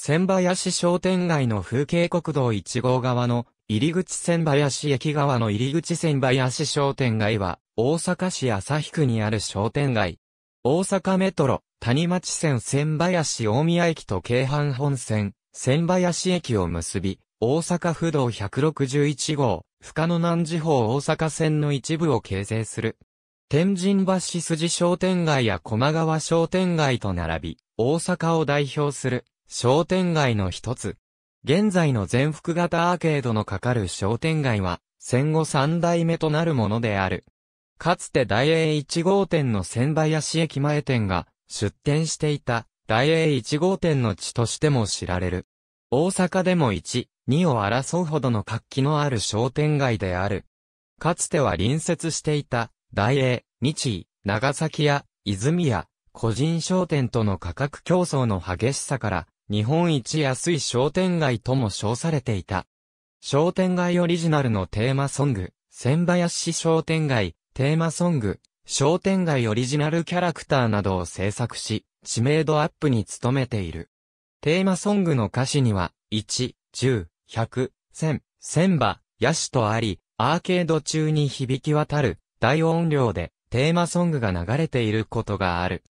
千林商店街の風景国道1号側の入り口千林駅側の入り口千林商店街は大阪市旭区にある商店街。大阪メトロ、谷町線千林大宮駅と京阪本線、千林駅を結び、大阪府道161号、深野南地方大阪線の一部を形成する。天神橋筋商店街や駒川商店街と並び、大阪を代表する商店街の一つ。現在の全幅型アーケードのかかる商店街は、戦後三代目となるものである。かつて大英1号店の千林駅前店が出店していた大英1号店の地としても知られる。大阪でも1、2を争うほどの活気のある商店街である。かつては隣接していた大英、日井、長崎屋、泉屋、個人商店との価格競争の激しさから日本一安い商店街とも称されていた。商店街オリジナルのテーマソング、千林商店街、テーマソング、商店街オリジナルキャラクターなどを制作し、知名度アップに努めている。テーマソングの歌詞には、1、10、100、1000、千葉、ヤシとあり、アーケード中に響き渡る、大音量で、テーマソングが流れていることがある。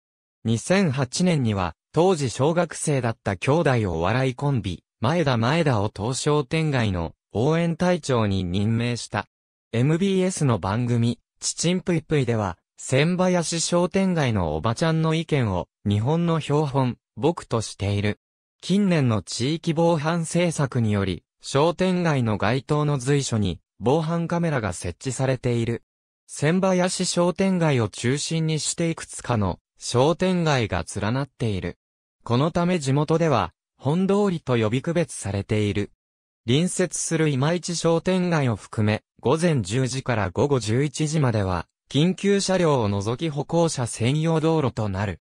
2008年には、当時小学生だった兄弟を笑いコンビ、前田前田を東商店街の応援隊長に任命した。MBS の番組、ちちんぷいぷいでは、千林商店街のおばちゃんの意見を日本の標本、僕としている。近年の地域防犯政策により、商店街の街灯の随所に防犯カメラが設置されている。千林商店街を中心にしていくつかの商店街が連なっている。このため地元では、本通りと呼び区別されている。隣接する今市商店街を含め、午前10時から午後11時までは、緊急車両を除き歩行者専用道路となる。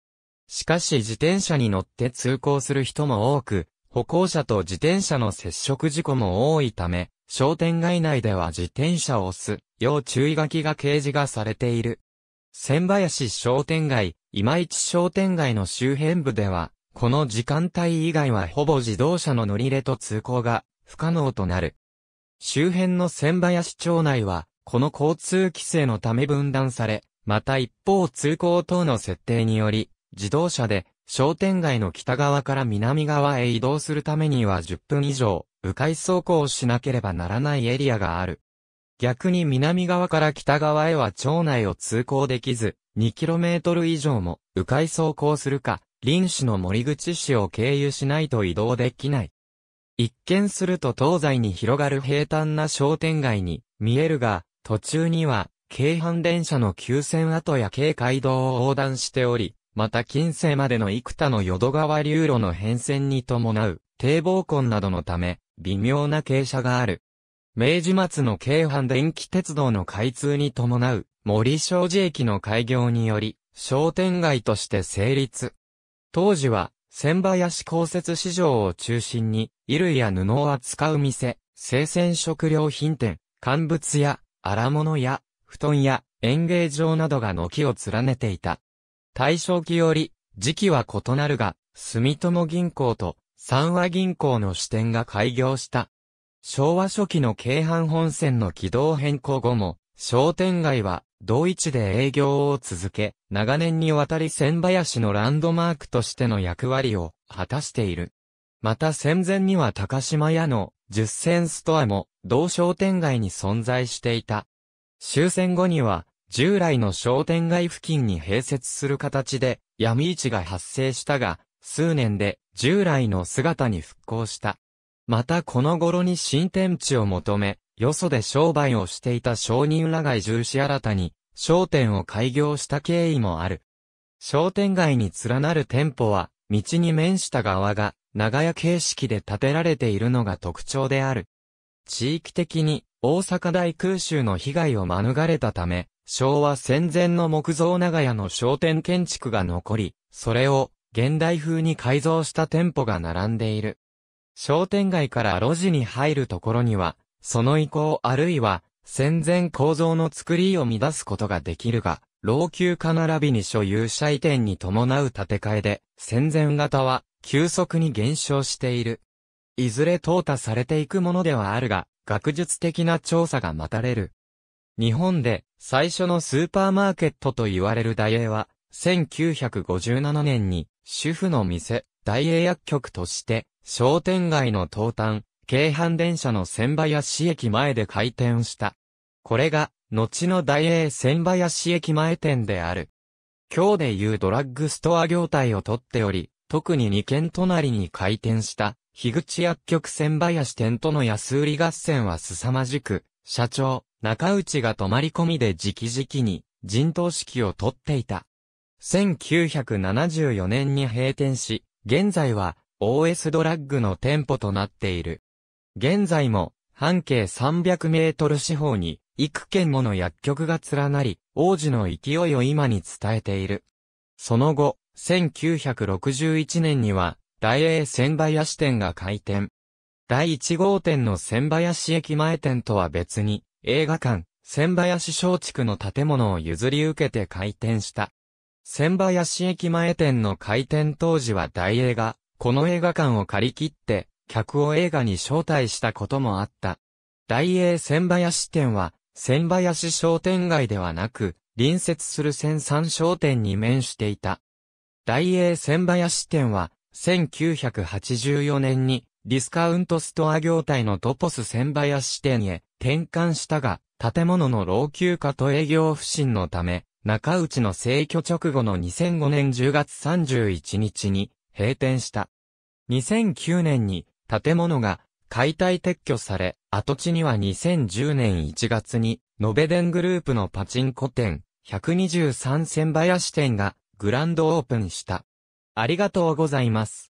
しかし自転車に乗って通行する人も多く、歩行者と自転車の接触事故も多いため、商店街内では自転車を押す、要注意書きが掲示がされている。千林商店街、今市商店街の周辺部では、この時間帯以外はほぼ自動車の乗り入れと通行が不可能となる。周辺の千林町内は、この交通規制のため分断され、また一方通行等の設定により、自動車で商店街の北側から南側へ移動するためには10分以上、迂回走行しなければならないエリアがある。逆に南側から北側へは町内を通行できず、2km 以上も迂回走行するか、林市の森口市を経由しないと移動できない。一見すると東西に広がる平坦な商店街に見えるが、途中には、京阪電車の急線跡や京街道を横断しており、また近世までの幾多の淀川流路の変遷に伴う、堤防痕などのため、微妙な傾斜がある。明治末の京阪電気鉄道の開通に伴う、森障子駅の開業により、商店街として成立。当時は、千林公設市場を中心に、衣類や布を扱う店、生鮮食料品店、乾物や、荒物や、布団や、園芸場などが軒を連ねていた。大正期より、時期は異なるが、住友銀行と三和銀行の支店が開業した。昭和初期の京阪本線の軌道変更後も、商店街は同一で営業を続け、長年にわたり千林のランドマークとしての役割を果たしている。また戦前には高島屋の十0銭ストアも同商店街に存在していた。終戦後には従来の商店街付近に併設する形で闇市が発生したが、数年で従来の姿に復興した。またこの頃に新天地を求め、よそで商売をしていた商人らが移住し新たに、商店を開業した経緯もある。商店街に連なる店舗は、道に面した側が、長屋形式で建てられているのが特徴である。地域的に、大阪大空襲の被害を免れたため、昭和戦前の木造長屋の商店建築が残り、それを現代風に改造した店舗が並んでいる。商店街から路地に入るところには、その移行あるいは戦前構造の作りを乱すことができるが、老朽化並びに所有者移転に伴う建て替えで、戦前型は急速に減少している。いずれ淘汰されていくものではあるが、学術的な調査が待たれる。日本で最初のスーパーマーケットと言われる大英は、1957年に主婦の店、大英薬局として、商店街の東端、京阪電車の千林駅前で開店した。これが、後の大英千林駅前店である。今日でいうドラッグストア業態をとっており、特に2軒隣に開店した、樋口薬局千林店との安売り合戦は凄まじく、社長、中内が泊まり込みで直々に、人頭式をとっていた。1974年に閉店し、現在は、OS ドラッグの店舗となっている。現在も、半径300メートル四方に、幾件もの薬局が連なり、王子の勢いを今に伝えている。その後、1961年には、大英千林店が開店。第1号店の千林駅前店とは別に、映画館、千林小地区の建物を譲り受けて開店した。千林駅前店の開店当時は大映が、この映画館を借り切って、客を映画に招待したこともあった。大英千林店は、千林商店街ではなく、隣接する千三商店に面していた。大英千林店は、1984年に、ディスカウントストア業態のトポス千林店へ転換したが、建物の老朽化と営業不振のため、中内の制御直後の2005年10月31日に閉店した。2009年に建物が解体撤去され、跡地には2010年1月に、ノベデングループのパチンコ店、123千林店がグランドオープンした。ありがとうございます。